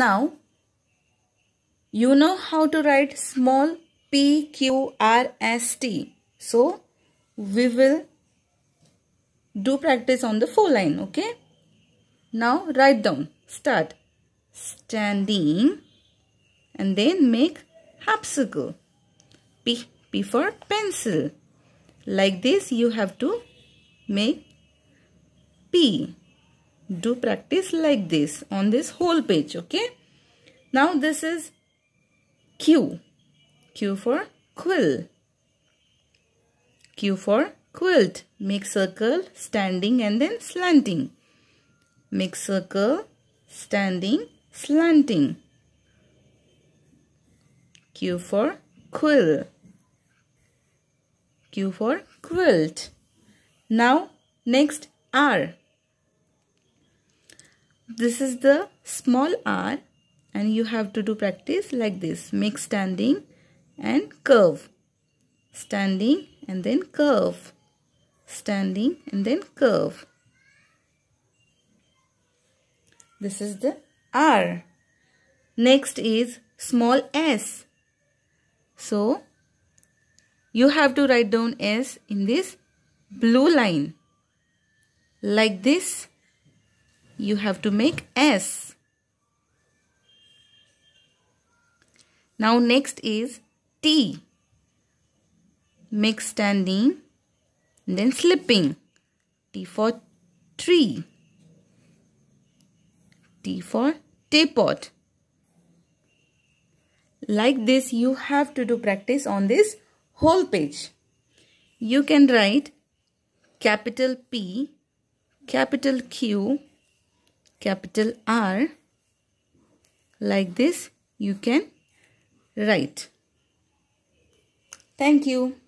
Now, you know how to write small p, q, r, s, t. So, we will do practice on the full line, okay? Now, write down. Start. Standing. And then make hepsicle. P, P for pencil. Like this, you have to make P do practice like this on this whole page okay now this is q q for quill q for quilt make circle standing and then slanting make circle standing slanting q for quill q for quilt now next r this is the small r and you have to do practice like this. Make standing and curve. Standing and then curve. Standing and then curve. This is the R. Next is small s. So, you have to write down s in this blue line. Like this you have to make S. Now next is T. Make standing then slipping. T for tree. T for teapot. Like this you have to do practice on this whole page. You can write capital P, capital Q, capital R like this you can write. Thank you.